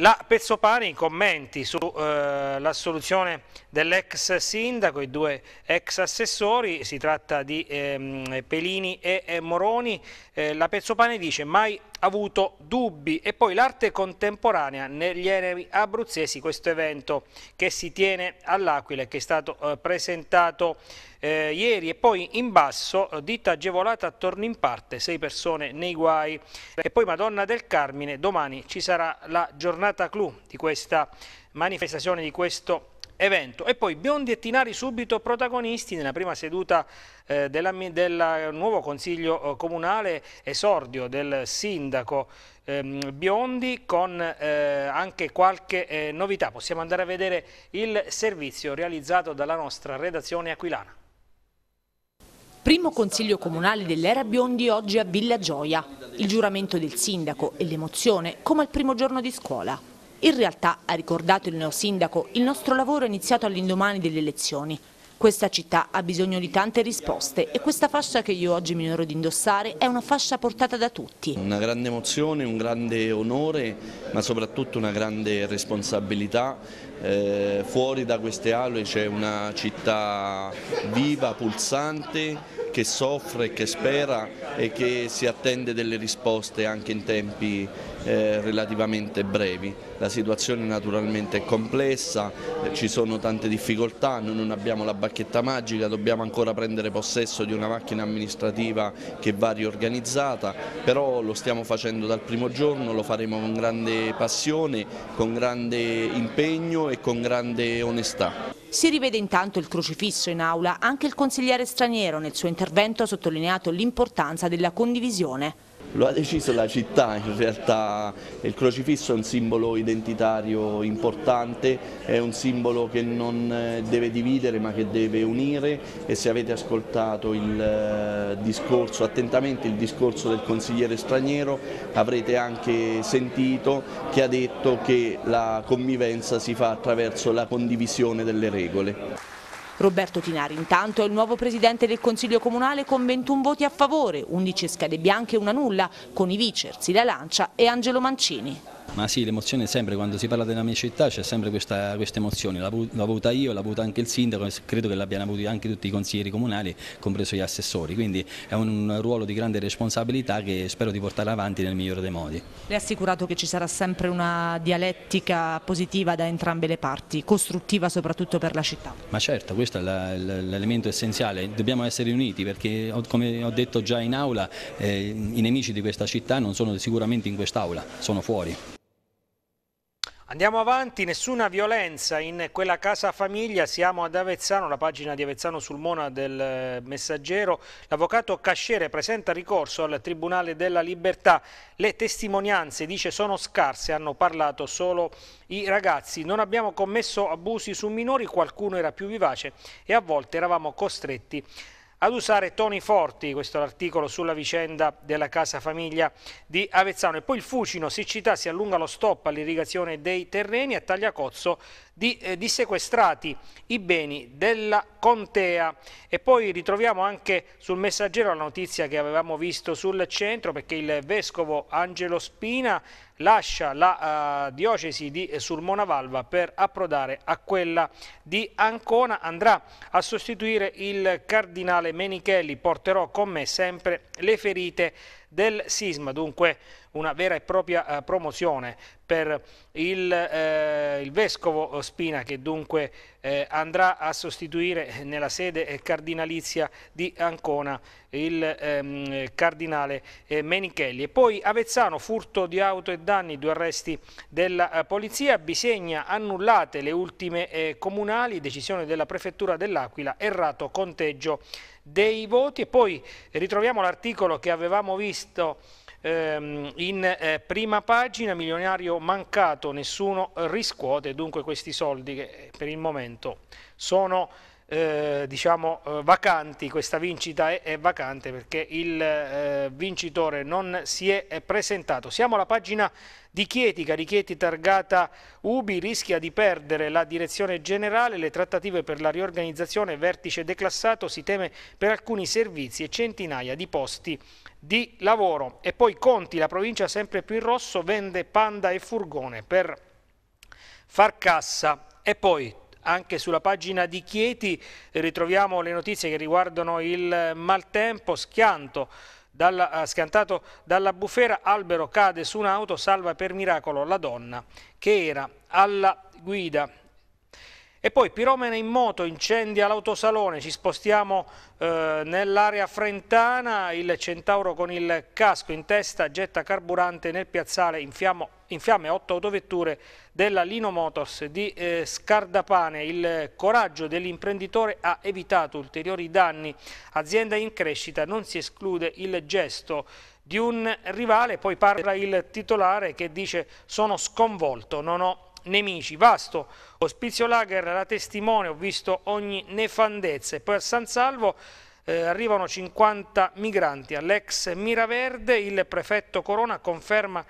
la Pezzopani in commenti sull'assoluzione eh, dell'ex sindaco, i due ex assessori, si tratta di eh, Pelini e, e Moroni, eh, la Pezzopani dice mai avuto dubbi e poi l'arte contemporanea negli eremi abruzzesi, questo evento che si tiene all'Aquila e che è stato eh, presentato eh, ieri e poi in basso eh, ditta agevolata a torno in parte, sei persone nei guai e poi Madonna del Carmine, domani ci sarà la giornata clou di questa manifestazione, di questo evento. E poi Biondi e Tinari subito protagonisti nella prima seduta eh, del nuovo Consiglio eh, Comunale, esordio del sindaco ehm, Biondi con eh, anche qualche eh, novità. Possiamo andare a vedere il servizio realizzato dalla nostra redazione aquilana. Primo Consiglio Comunale dell'Era Biondi oggi a Villa Gioia. Il giuramento del sindaco e l'emozione come al primo giorno di scuola. In realtà, ha ricordato il neo sindaco, il nostro lavoro è iniziato all'indomani delle elezioni. Questa città ha bisogno di tante risposte e questa fascia che io oggi mi onoro di indossare è una fascia portata da tutti. Una grande emozione, un grande onore, ma soprattutto una grande responsabilità. Eh, fuori da queste aule c'è una città viva, pulsante, che soffre, che spera e che si attende delle risposte anche in tempi eh, relativamente brevi. La situazione naturalmente è complessa, ci sono tante difficoltà, noi non abbiamo la bacchetta magica, dobbiamo ancora prendere possesso di una macchina amministrativa che va riorganizzata, però lo stiamo facendo dal primo giorno, lo faremo con grande passione, con grande impegno e con grande onestà. Si rivede intanto il crocifisso in aula, anche il consigliere straniero nel suo intervento ha sottolineato l'importanza della condivisione. Lo ha deciso la città, in realtà il crocifisso è un simbolo identitario importante, è un simbolo che non eh, deve dividere ma che deve unire e se avete ascoltato il eh, discorso, attentamente il discorso del consigliere straniero avrete anche sentito che ha detto che la convivenza si fa attraverso la condivisione delle regole. Roberto Tinari intanto è il nuovo presidente del Consiglio Comunale con 21 voti a favore, 11 schede bianche e una nulla, con i vice la Lancia e Angelo Mancini ma sì, l'emozione è sempre, quando si parla della mia città c'è sempre questa, questa emozione, l'ho avuta io, l'ha avuta anche il sindaco e credo che l'abbiano avuta anche tutti i consiglieri comunali, compreso gli assessori, quindi è un ruolo di grande responsabilità che spero di portare avanti nel migliore dei modi. Le ha assicurato che ci sarà sempre una dialettica positiva da entrambe le parti, costruttiva soprattutto per la città? Ma certo, questo è l'elemento essenziale, dobbiamo essere uniti perché come ho detto già in aula eh, i nemici di questa città non sono sicuramente in quest'aula, sono fuori. Andiamo avanti, nessuna violenza in quella casa famiglia, siamo ad Avezzano, la pagina di Avezzano sul Mona del eh, Messaggero. L'avvocato Casciere presenta ricorso al Tribunale della Libertà. Le testimonianze, dice, sono scarse, hanno parlato solo i ragazzi. Non abbiamo commesso abusi su minori, qualcuno era più vivace e a volte eravamo costretti ad usare toni forti, questo è l'articolo sulla vicenda della casa famiglia di Avezzano. E poi il Fucino, siccità, si allunga lo stop all'irrigazione dei terreni, a Tagliacozzo di, eh, di, sequestrati i beni della contea. E poi ritroviamo anche sul messaggero la notizia che avevamo visto sul centro perché il vescovo Angelo Spina lascia la uh, diocesi di Sulmona Valva per approdare a quella di Ancona, andrà a sostituire il cardinale Menichelli, porterò con me sempre le ferite del sisma, dunque una vera e propria eh, promozione per il, eh, il Vescovo Spina che dunque eh, andrà a sostituire nella sede eh, cardinalizia di Ancona il ehm, Cardinale eh, Menichelli. E poi Avezzano, furto di auto e danni, due arresti della eh, Polizia, Bisegna annullate le ultime comunali, decisione della Prefettura dell'Aquila, errato conteggio dei voti e poi ritroviamo l'articolo che avevamo visto ehm, in eh, prima pagina, milionario mancato, nessuno riscuote, dunque questi soldi che eh, per il momento sono eh, diciamo eh, vacanti, questa vincita è, è vacante perché il eh, vincitore non si è, presentato. Siamo alla pagina di Chieti, Carichetti targata Ubi rischia di perdere la direzione generale, le trattative per la riorganizzazione vertice declassato si teme per alcuni servizi e centinaia di posti di lavoro. E poi Conti, la provincia sempre più in rosso, vende panda e furgone per far cassa. E poi anche sulla pagina di Chieti ritroviamo le notizie che riguardano il maltempo, schianto dalla, eh, scantato dalla bufera, albero cade su un'auto, salva per miracolo la donna che era alla guida. E poi piromene in moto, incendia l'autosalone, ci spostiamo eh, nell'area frentana, il centauro con il casco in testa getta carburante nel piazzale, in fiamme otto autovetture della Lino Motors di eh, Scardapane. Il coraggio dell'imprenditore ha evitato ulteriori danni. Azienda in crescita, non si esclude il gesto di un rivale, poi parla il titolare che dice sono sconvolto, non ho nemici. Vasto Ospizio Lager, la testimone, ho visto ogni nefandezza. E poi a San Salvo eh, arrivano 50 migranti all'ex Miraverde, il prefetto Corona conferma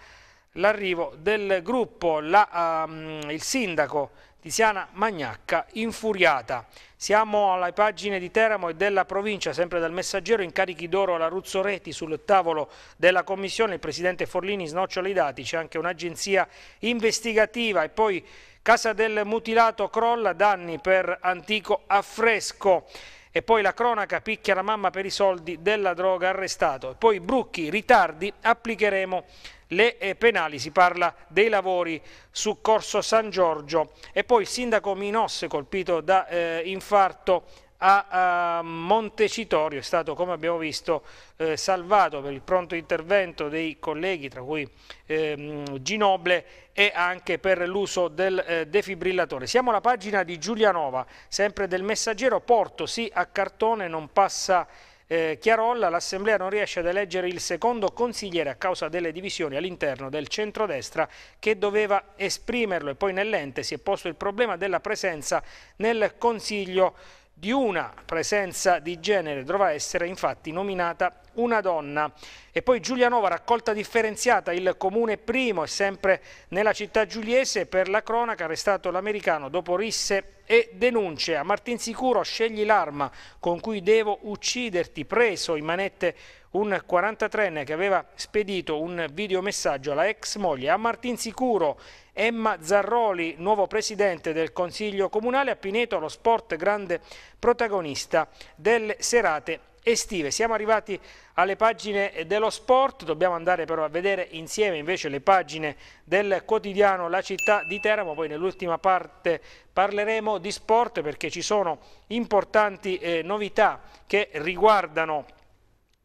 l'arrivo del gruppo, la, um, il sindaco Tiziana Magnacca infuriata. Siamo alle pagine di Teramo e della provincia, sempre dal messaggero, incarichi d'oro alla Ruzzo Reti sul tavolo della commissione, il presidente Forlini snocciola i dati, c'è anche un'agenzia investigativa e poi Casa del mutilato crolla, danni per antico affresco. E poi la cronaca picchia la mamma per i soldi della droga arrestato. E poi Brucchi, ritardi, applicheremo le eh, penali, si parla dei lavori su Corso San Giorgio e poi il sindaco Minosse colpito da eh, infarto a, Montecitorio, è stato come abbiamo visto eh, salvato per il pronto intervento dei colleghi tra cui ehm, Ginoble e anche per l'uso del eh, defibrillatore. Siamo alla pagina di Giulianova, sempre del messaggero, Porto sì a cartone, non passa eh, Chiarolla, l'Assemblea non riesce ad eleggere il secondo consigliere a causa delle divisioni all'interno del centrodestra che doveva esprimerlo e poi nell'ente si è posto il problema della presenza nel Consiglio di una presenza di genere dovrà essere infatti nominata una donna. E poi Giulianova, raccolta differenziata, il comune primo e sempre nella città giuliese per la cronaca, arrestato l'americano dopo risse e denuncia. Martin Sicuro, scegli l'arma con cui devo ucciderti, preso in manette un 43enne che aveva spedito un videomessaggio alla ex moglie a Martin Sicuro, Emma Zarroli, nuovo presidente del Consiglio Comunale, a Pineto lo sport grande protagonista delle serate estive. Siamo arrivati alle pagine dello sport, dobbiamo andare però a vedere insieme invece le pagine del quotidiano La città di Teramo, poi nell'ultima parte parleremo di sport perché ci sono importanti eh, novità che riguardano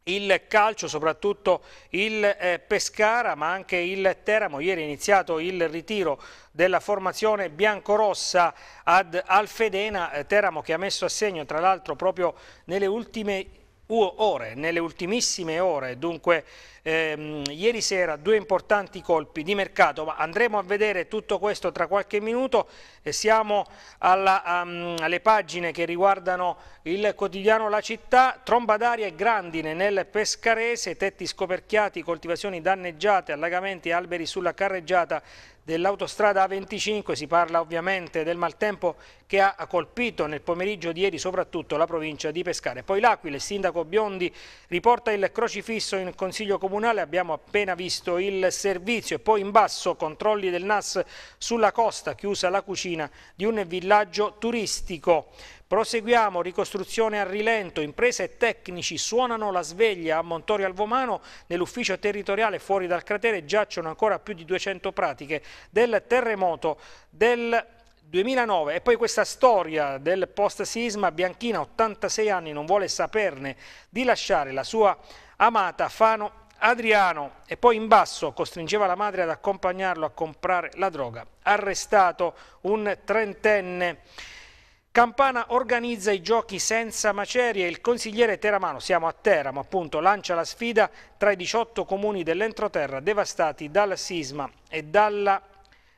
il calcio, soprattutto il eh, Pescara ma anche il Teramo. Ieri è iniziato il ritiro della formazione biancorossa ad Alfedena, eh, Teramo che ha messo a segno tra l'altro proprio nelle ultime ore, nelle ultimissime ore, dunque ehm, ieri sera due importanti colpi di mercato, ma andremo a vedere tutto questo tra qualche minuto, eh, siamo alla, um, alle pagine che riguardano il quotidiano La Città, tromba d'aria e grandine nel Pescarese, tetti scoperchiati, coltivazioni danneggiate, allagamenti e alberi sulla carreggiata dell'autostrada A25, si parla ovviamente del maltempo che ha colpito nel pomeriggio di ieri soprattutto la provincia di Pescara. Poi l'Aquila, il sindaco Biondi riporta il crocifisso in Consiglio Comunale, abbiamo appena visto il servizio e poi in basso controlli del NAS sulla costa, chiusa la cucina di un villaggio turistico. Proseguiamo, ricostruzione a rilento, imprese e tecnici suonano la sveglia a Montorio Alvomano, nell'ufficio territoriale fuori dal cratere giacciono ancora più di 200 pratiche del terremoto del 2009 e poi questa storia del post-sisma, Bianchina, 86 anni, non vuole saperne di lasciare la sua amata Fano Adriano e poi in basso costringeva la madre ad accompagnarlo a comprare la droga. Arrestato un trentenne. Campana organizza i giochi senza macerie, il consigliere Teramano, siamo a Teramo appunto, lancia la sfida tra i 18 comuni dell'entroterra devastati dal sisma e dalla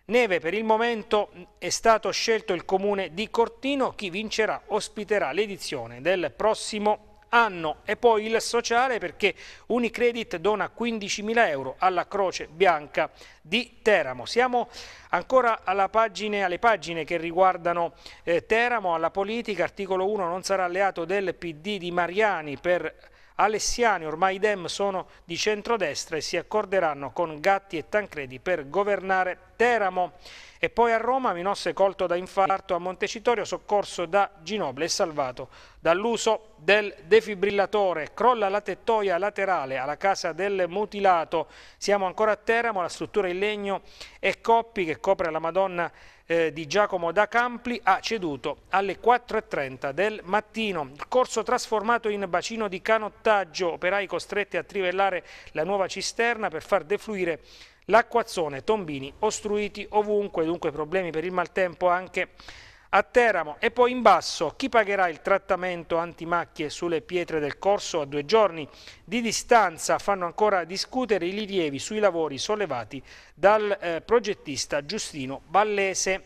Neve per il momento è stato scelto il comune di Cortino, chi vincerà ospiterà l'edizione del prossimo anno e poi il sociale perché Unicredit dona 15.000 euro alla Croce Bianca di Teramo. Siamo ancora pagine, alle pagine che riguardano eh, Teramo, alla politica, articolo 1 non sarà alleato del PD di Mariani per Alessiani, ormai i Dem sono di centrodestra e si accorderanno con Gatti e Tancredi per governare Teramo e poi a Roma Minosse colto da infarto a Montecitorio, soccorso da Ginoble e salvato dall'uso del defibrillatore. Crolla la tettoia laterale alla casa del mutilato. Siamo ancora a Teramo, la struttura in legno e coppi che copre la Madonna eh, di Giacomo da Campli ha ceduto alle 4.30 del mattino. Il corso trasformato in bacino di canottaggio, operai costretti a trivellare la nuova cisterna per far defluire L'acquazzone, tombini ostruiti ovunque, dunque problemi per il maltempo anche a Teramo. E poi in basso, chi pagherà il trattamento antimacchie sulle pietre del corso a due giorni di distanza? Fanno ancora discutere i rilievi sui lavori sollevati dal eh, progettista Giustino Ballese.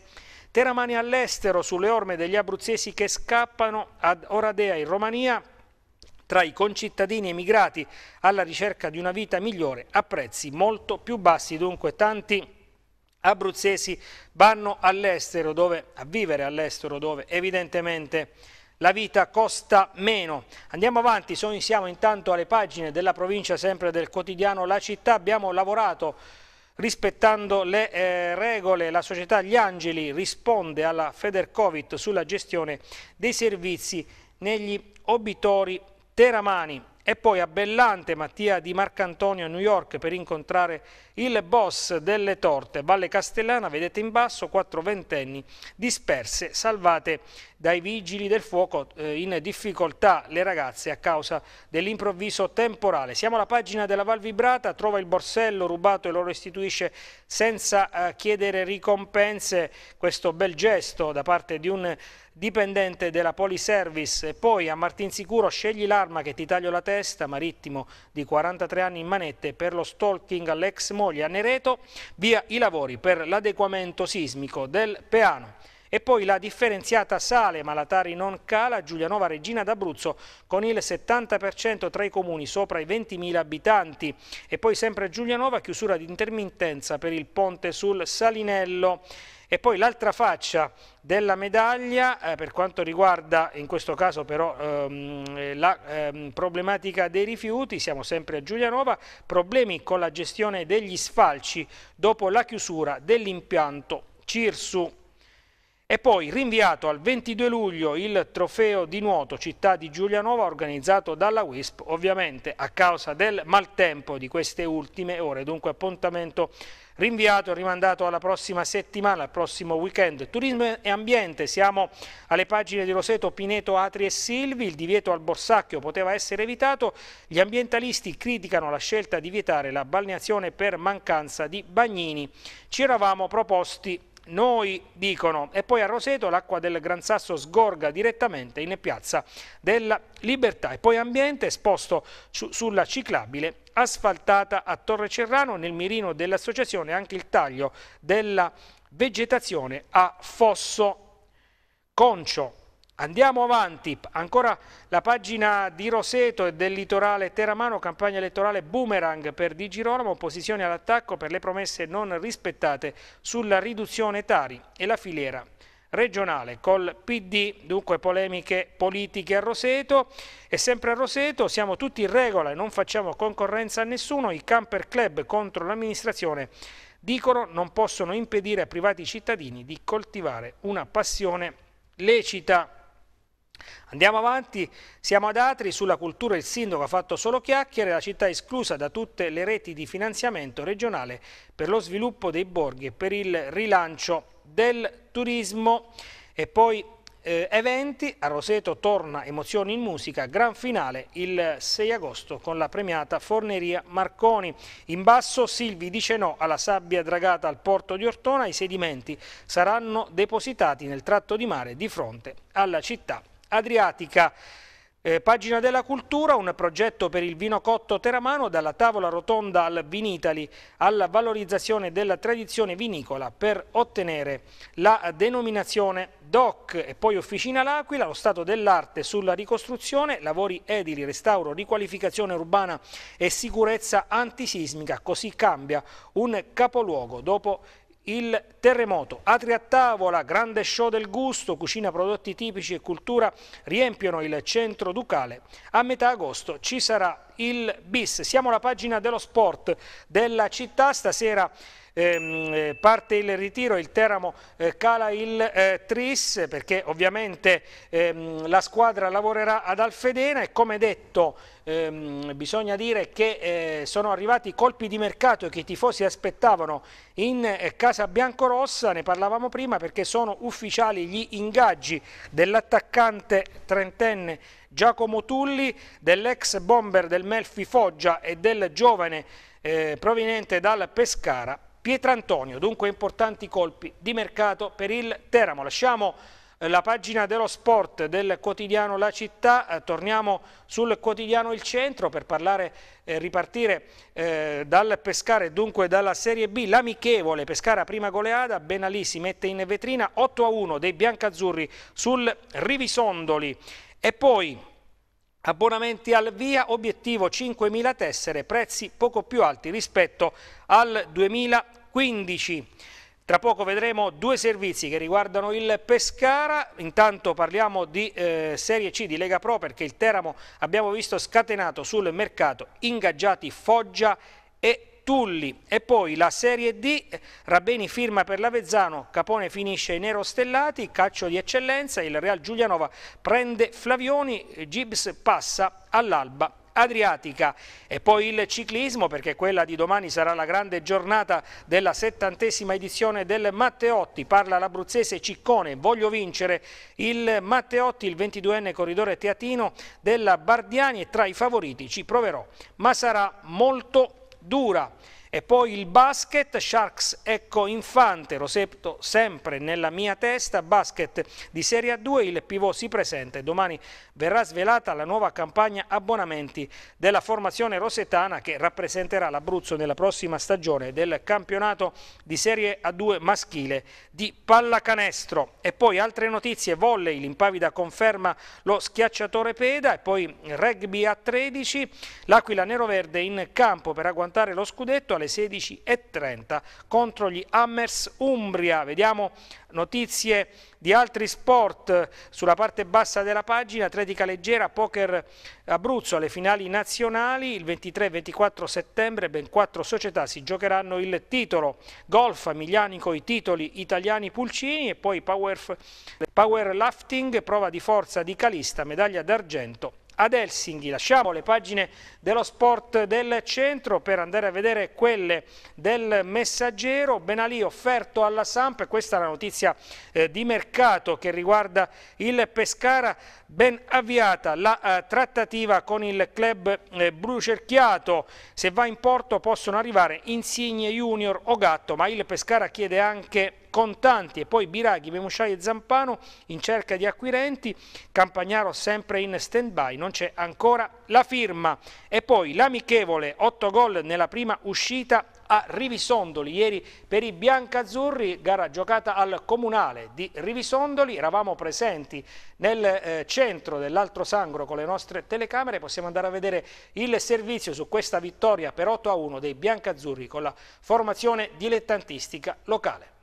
Teramani all'estero sulle orme degli abruzzesi che scappano ad Oradea in Romania tra i concittadini emigrati alla ricerca di una vita migliore a prezzi molto più bassi. Dunque tanti abruzzesi vanno all'estero dove a vivere all'estero dove evidentemente la vita costa meno. Andiamo avanti, siamo intanto alle pagine della provincia sempre del quotidiano La Città, abbiamo lavorato rispettando le eh, regole, la società Gli Angeli risponde alla Federcovit sulla gestione dei servizi negli obitori Teramani e poi a Bellante Mattia di Marcantonio a New York per incontrare il boss delle torte Valle Castellana, vedete in basso, quattro ventenni disperse, salvate dai vigili del fuoco eh, in difficoltà le ragazze a causa dell'improvviso temporale. Siamo alla pagina della Val Vibrata, trova il borsello rubato e lo restituisce senza eh, chiedere ricompense, questo bel gesto da parte di un dipendente della Poliservice. Poi a Martinsicuro scegli l'arma che ti taglio la testa, marittimo di 43 anni in manette per lo stalking all'ex moglie a Nereto, via i lavori per l'adeguamento sismico del Peano. E poi la differenziata sale, ma la Tari non cala, Giulianova Regina d'Abruzzo con il 70% tra i comuni sopra i 20.000 abitanti. E poi sempre Giulianova, chiusura di intermittenza per il ponte sul Salinello. E poi l'altra faccia della medaglia eh, per quanto riguarda in questo caso però ehm, eh, la ehm, problematica dei rifiuti, siamo sempre a Giulianova, problemi con la gestione degli sfalci dopo la chiusura dell'impianto Cirsu. E poi rinviato al 22 luglio il trofeo di nuoto città di Giulianova organizzato dalla WISP, ovviamente a causa del maltempo di queste ultime ore, dunque appuntamento rinviato e rimandato alla prossima settimana, al prossimo weekend. Turismo e ambiente, siamo alle pagine di Roseto, Pineto, Atri e Silvi, il divieto al Borsacchio poteva essere evitato, gli ambientalisti criticano la scelta di vietare la balneazione per mancanza di bagnini. Ci eravamo proposti noi dicono. E poi a Roseto l'acqua del Gran Sasso sgorga direttamente in piazza della Libertà. E poi ambiente esposto su, sulla ciclabile asfaltata a Torre Cerrano. Nel mirino dell'associazione anche il taglio della vegetazione a Fosso Concio. Andiamo avanti, ancora la pagina di Roseto e del litorale Teramano, campagna elettorale boomerang per Di Girolamo, opposizione all'attacco per le promesse non rispettate sulla riduzione Tari e la filiera regionale col PD, dunque polemiche politiche a Roseto e sempre a Roseto siamo tutti in regola e non facciamo concorrenza a nessuno, i camper club contro l'amministrazione dicono non possono impedire a privati cittadini di coltivare una passione lecita. Andiamo avanti, siamo ad Atri, sulla cultura il sindaco ha fatto solo chiacchiere, la città è esclusa da tutte le reti di finanziamento regionale per lo sviluppo dei borghi e per il rilancio del turismo. E poi eh, eventi, a Roseto torna Emozioni in Musica, gran finale il 6 agosto con la premiata Forneria Marconi. In basso Silvi dice no alla sabbia dragata al porto di Ortona, i sedimenti saranno depositati nel tratto di mare di fronte alla città Adriatica. Eh, pagina della cultura, un progetto per il vino cotto teramano dalla tavola rotonda al Vinitali alla valorizzazione della tradizione vinicola per ottenere la denominazione DOC e poi Officina L'Aquila, lo stato dell'arte sulla ricostruzione, lavori edili, restauro, riqualificazione urbana e sicurezza antisismica, così cambia un capoluogo dopo il terremoto. Atria a tavola, grande show del gusto, cucina, prodotti tipici e cultura riempiono il centro ducale. A metà agosto ci sarà il bis. Siamo alla pagina dello sport della città. Stasera ehm, eh, parte il ritiro, il Teramo eh, cala il eh, Tris perché ovviamente ehm, la squadra lavorerà ad Alfedena e come detto ehm, bisogna dire che eh, sono arrivati colpi di mercato che i tifosi aspettavano in eh, casa biancorossa, ne parlavamo prima perché sono ufficiali gli ingaggi dell'attaccante trentenne Giacomo Tulli, dell'ex bomber del Melfi Foggia e del giovane eh, proveniente dal Pescara Pietrantonio. Dunque importanti colpi di mercato per il Teramo. Lasciamo eh, la pagina dello sport del quotidiano La Città, eh, torniamo sul quotidiano Il Centro per parlare, eh, ripartire eh, dal Pescare, e dunque dalla Serie B, l'amichevole Pescara prima goleada, Ben Ali si mette in vetrina 8 a 1 dei biancazzurri sul Rivisondoli e poi... Abbonamenti al via, obiettivo 5.000 tessere, prezzi poco più alti rispetto al 2015. Tra poco vedremo due servizi che riguardano il Pescara, intanto parliamo di eh, Serie C, di Lega Pro, perché il Teramo abbiamo visto scatenato sul mercato ingaggiati Foggia e Tulli e poi la Serie D, Rabeni firma per l'Avezzano, Capone finisce in Nero Stellati, calcio di eccellenza, il Real Giulianova prende Flavioni, Gibbs passa all'Alba adriatica. E poi il ciclismo perché quella di domani sarà la grande giornata della settantesima edizione del Matteotti. Parla l'abruzzese Ciccone, voglio vincere il Matteotti, il 22enne corridore teatino della Bardiani e tra i favoriti ci proverò, ma sarà molto dura. E poi il basket, Sharks Ecco Infante, Rosetto sempre nella mia testa, basket di Serie A2, il pivot si presenta e domani verrà svelata la nuova campagna abbonamenti della formazione rosetana che rappresenterà l'Abruzzo nella prossima stagione del campionato di Serie A2 maschile di pallacanestro. E poi altre notizie, volley, l'impavida conferma lo schiacciatore Peda e poi rugby a 13, l'Aquila Nero Verde in campo per agguantare lo scudetto alle 16.30 contro gli Hammers Umbria. Vediamo notizie di altri sport sulla parte bassa della pagina, atletica leggera, poker Abruzzo alle finali nazionali, il 23 24 settembre ben quattro società si giocheranno il titolo, golf Migliani con i titoli italiani Pulcini e poi power, power lifting, prova di forza di Calista, medaglia d'argento ad Helsinki. Lasciamo le pagine dello sport del centro per andare a vedere quelle del messaggero. Benalì offerto alla Samp, questa è la notizia eh, di mercato che riguarda il Pescara, ben avviata la eh, trattativa con il club eh, brucerchiato. Se va in porto possono arrivare Insigne Junior o Gatto, ma il Pescara chiede anche Contanti e poi Biraghi, Memusciai e Zampano in cerca di acquirenti, Campagnaro sempre in stand-by, non c'è ancora la firma. E poi l'amichevole, 8 gol nella prima uscita a Rivisondoli, ieri per i biancazzurri, gara giocata al comunale di Rivisondoli, eravamo presenti nel eh, centro dell'altro sangro con le nostre telecamere, possiamo andare a vedere il servizio su questa vittoria per 8 a 1 dei biancazzurri con la formazione dilettantistica locale.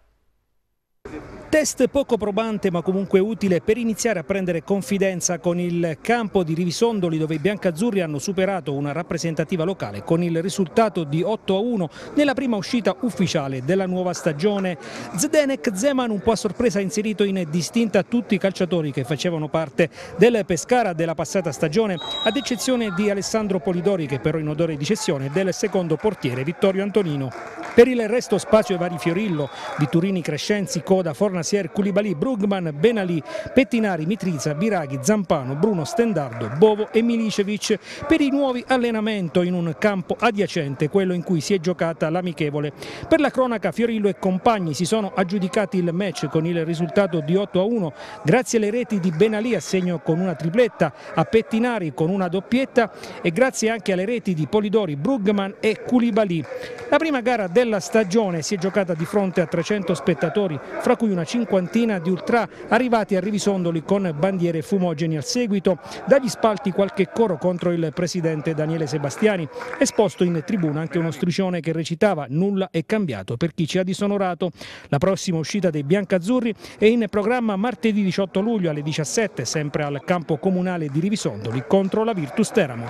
Test poco probante ma comunque utile per iniziare a prendere confidenza con il campo di Rivisondoli dove i biancazzurri hanno superato una rappresentativa locale con il risultato di 8 a 1 nella prima uscita ufficiale della nuova stagione. Zdenek Zeman un po' a sorpresa ha inserito in distinta tutti i calciatori che facevano parte del Pescara della passata stagione ad eccezione di Alessandro Polidori che però in odore di cessione del secondo portiere Vittorio Antonino. Per il resto spazio ai vari Fiorillo, Viturini Crescenzi, Cor coda Fornasier, Culibali, Brugman, Benali, Pettinari, Mitriza, Biraghi, Zampano, Bruno Stendardo, Bovo e Milicevic per i nuovi allenamento in un campo adiacente, quello in cui si è giocata l'amichevole. Per la cronaca Fiorillo e compagni si sono aggiudicati il match con il risultato di 8 a 1 grazie alle reti di Benali a segno con una tripletta, a Pettinari con una doppietta e grazie anche alle reti di Polidori, Brugman e Culibali. La prima gara della stagione si è giocata di fronte a 300 spettatori fra cui una cinquantina di ultra arrivati a Rivisondoli con bandiere fumogeni al seguito. Dagli spalti qualche coro contro il presidente Daniele Sebastiani, esposto in tribuna anche uno striscione che recitava nulla è cambiato per chi ci ha disonorato. La prossima uscita dei biancazzurri è in programma martedì 18 luglio alle 17 sempre al campo comunale di Rivisondoli contro la Virtus Teramo.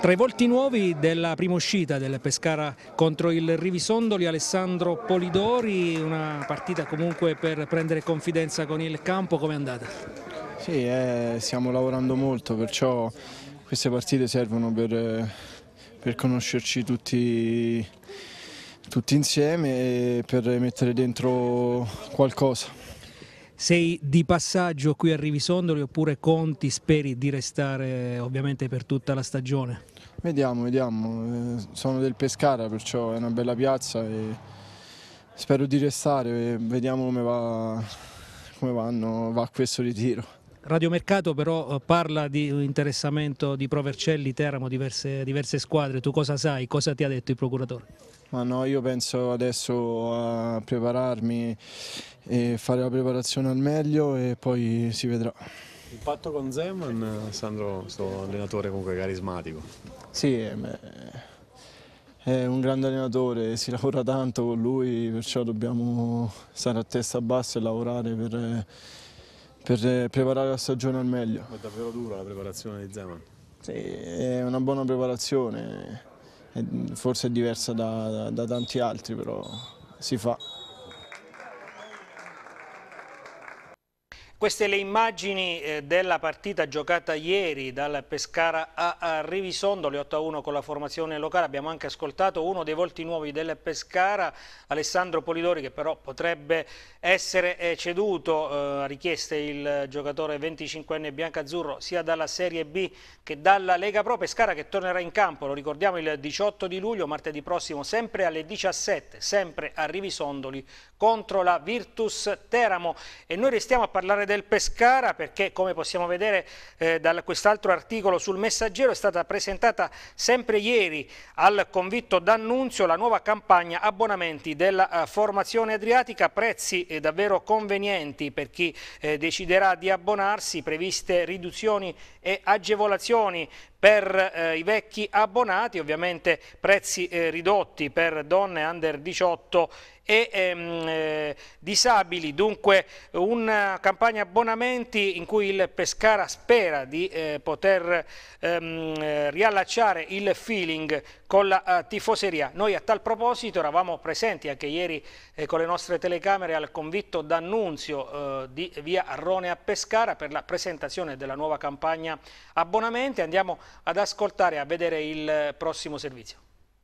Tra i volti nuovi della prima uscita del Pescara contro il Rivisondoli, Alessandro Polidori, una partita comunque per prendere confidenza con il campo, come è andata? Sì, eh, stiamo lavorando molto, perciò queste partite servono per, per conoscerci tutti, tutti insieme e per mettere dentro qualcosa sei di passaggio qui a Rivisondoli oppure conti, speri di restare ovviamente per tutta la stagione? Vediamo, vediamo, eh, sono del Pescara perciò è una bella piazza e spero di restare, vediamo come, va, come vanno, va questo ritiro. Radiomercato però eh, parla di interessamento di Provercelli, Teramo, diverse, diverse squadre, tu cosa sai, cosa ti ha detto il procuratore? ma no, io penso adesso a prepararmi e fare la preparazione al meglio e poi si vedrà. Il patto con Zeman, Sandro, questo allenatore comunque carismatico. Sì, eh, è un grande allenatore, si <laughs> lavora tanto con lui, perciò dobbiamo stare a testa bassa e lavorare per, per preparare la stagione al meglio. È davvero dura la preparazione di Zeman? Sì, è una buona preparazione eh, forse è diversa da, da, da tanti altri, però si fa. Queste le immagini eh, della partita giocata ieri dal Pescara a Rivisondo, le 8-1 con la formazione locale. Abbiamo anche ascoltato uno dei volti nuovi del Pescara, Alessandro Polidori, che però potrebbe essere eh, ceduto eh, a richieste il giocatore 25enne biancazzurro sia dalla Serie B che dalla Lega Pro. Pescara che tornerà in campo, lo ricordiamo, il 18 di luglio, martedì prossimo, sempre alle 17, sempre a Rivisondoli contro la Virtus Teramo. E noi restiamo a parlare del Pescara perché come possiamo vedere eh, da quest'altro articolo sul messaggero è stata presentata sempre ieri al convitto d'annunzio la nuova campagna abbonamenti della eh, formazione adriatica, prezzi eh, davvero convenienti per chi eh, deciderà di abbonarsi, previste riduzioni e agevolazioni per eh, i vecchi abbonati, ovviamente prezzi eh, ridotti per donne under 18 e ehm, eh, disabili, dunque una campagna abbonamenti in cui il Pescara spera di eh, poter ehm, eh, riallacciare il feeling con la eh, tifoseria. Noi a tal proposito eravamo presenti anche ieri con le nostre telecamere al convitto d'annunzio di via Arrone a Pescara per la presentazione della nuova campagna abbonamenti, andiamo ad ascoltare e a vedere il prossimo servizio.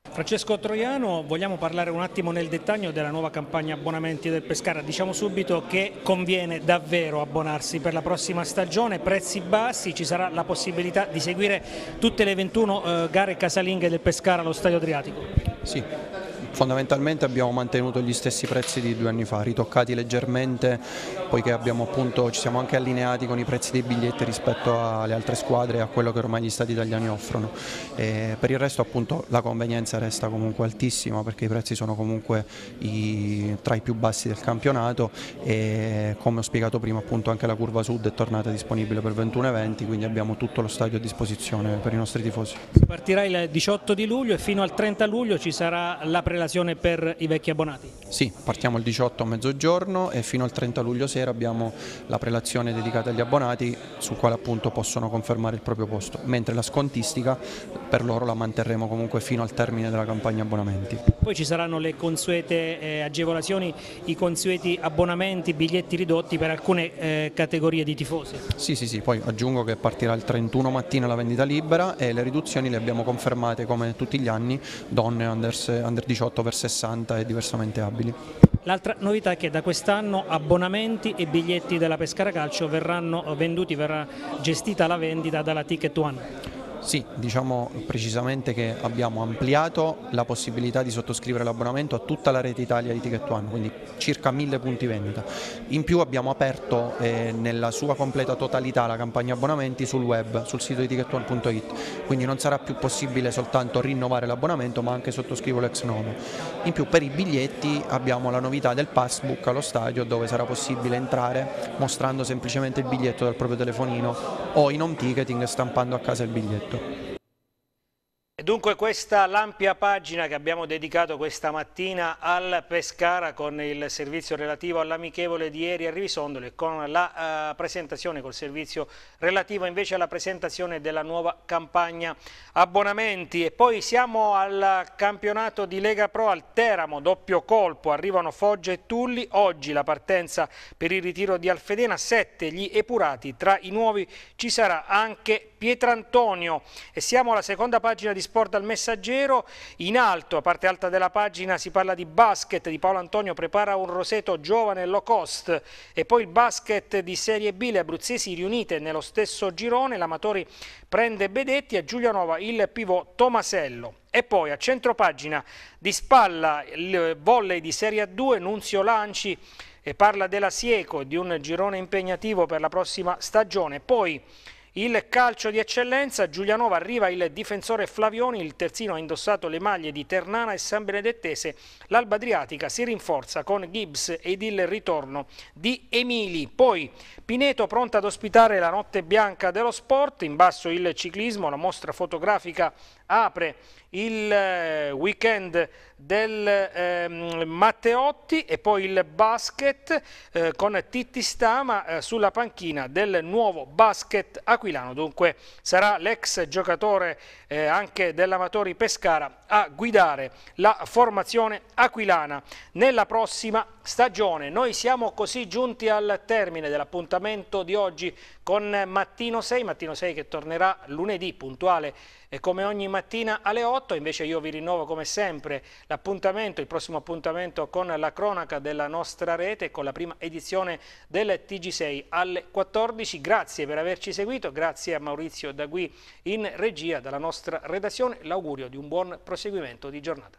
Francesco Troiano, vogliamo parlare un attimo nel dettaglio della nuova campagna abbonamenti del Pescara. Diciamo subito che conviene davvero abbonarsi per la prossima stagione, prezzi bassi, ci sarà la possibilità di seguire tutte le 21 eh, gare casalinghe del Pescara allo Stadio Adriatico. Sì, Fondamentalmente abbiamo mantenuto gli stessi prezzi di due anni fa, ritoccati leggermente poiché appunto, ci siamo anche allineati con i prezzi dei biglietti rispetto alle altre squadre e a quello che ormai gli stati italiani offrono. E per il resto appunto, la convenienza resta comunque altissima perché i prezzi sono comunque i, tra i più bassi del campionato e come ho spiegato prima appunto, anche la curva sud è tornata disponibile per 21 21,20 quindi abbiamo tutto lo stadio a disposizione per i nostri tifosi. Si partirà il 18 di luglio e fino al 30 luglio ci sarà la prelazione operazione per i vecchi abbonati? Sì, partiamo il 18 a mezzogiorno e fino al 30 luglio sera abbiamo la prelazione dedicata agli abbonati sul quale appunto possono confermare il proprio posto, mentre la scontistica per loro la manterremo comunque fino al termine della campagna abbonamenti. Poi ci saranno le consuete eh, agevolazioni, i consueti abbonamenti, biglietti ridotti per alcune eh, categorie di tifosi? Sì, sì, sì, poi aggiungo che partirà il 31 mattina la vendita libera e le riduzioni le abbiamo confermate come tutti gli anni, donne, under, under 18 4x60 e diversamente abili. L'altra novità è che da quest'anno abbonamenti e biglietti della Pescara Calcio verranno venduti, verrà gestita la vendita dalla Ticket One. Sì, diciamo precisamente che abbiamo ampliato la possibilità di sottoscrivere l'abbonamento a tutta la rete Italia di Ticket One, quindi circa mille punti vendita. In più abbiamo aperto eh, nella sua completa totalità la campagna abbonamenti sul web, sul sito di ticketone.it, quindi non sarà più possibile soltanto rinnovare l'abbonamento ma anche sottoscrivere l'ex novo. In più per i biglietti abbiamo la novità del passbook allo stadio dove sarà possibile entrare mostrando semplicemente il biglietto dal proprio telefonino o in home ticketing stampando a casa il biglietto. வணக்கம் Dunque questa l'ampia pagina che abbiamo dedicato questa mattina al Pescara con il servizio relativo all'amichevole di ieri a Rivisondolo e con la eh, presentazione, col servizio relativo invece alla presentazione della nuova campagna abbonamenti e poi siamo al campionato di Lega Pro al Teramo, doppio colpo, arrivano Foggia e Tulli, oggi la partenza per il ritiro di Alfedena, sette gli epurati, tra i nuovi ci sarà anche Pietrantonio e siamo alla seconda pagina di Sport al Messaggero, in alto, a parte alta della pagina si parla di basket, di Paolo Antonio prepara un roseto giovane low cost e poi il basket di Serie B, le abruzzesi riunite nello stesso girone, l'Amatori prende Bedetti, a Giulianova il pivot Tomasello. E poi a centro pagina di spalla il volley di Serie A2, Nunzio Lanci e parla della Sieco, di un girone impegnativo per la prossima stagione. Poi il calcio di eccellenza, Giulianova arriva il difensore Flavioni, il terzino ha indossato le maglie di Ternana e San Benedettese, l'Alba Adriatica si rinforza con Gibbs ed il ritorno di Emili. Poi Pineto pronta ad ospitare la notte bianca dello sport, in basso il ciclismo, la mostra fotografica apre il eh, weekend del ehm, Matteotti e poi il basket eh, con Titti Stama eh, sulla panchina del nuovo basket aquilano. Dunque sarà l'ex giocatore eh, anche dell'Amatori Pescara a guidare la formazione aquilana nella prossima stagione. Noi siamo così giunti al termine dell'appuntamento di oggi con Mattino 6, Mattino 6 che tornerà lunedì puntuale eh, come ogni mattina alle 8, invece io vi rinnovo come sempre l'appuntamento, il prossimo appuntamento con la cronaca della nostra rete, con la prima edizione del TG6 alle 14, grazie per averci seguito, grazie a Maurizio Dagui in regia dalla nostra redazione, l'augurio di un buon proseguimento di giornata.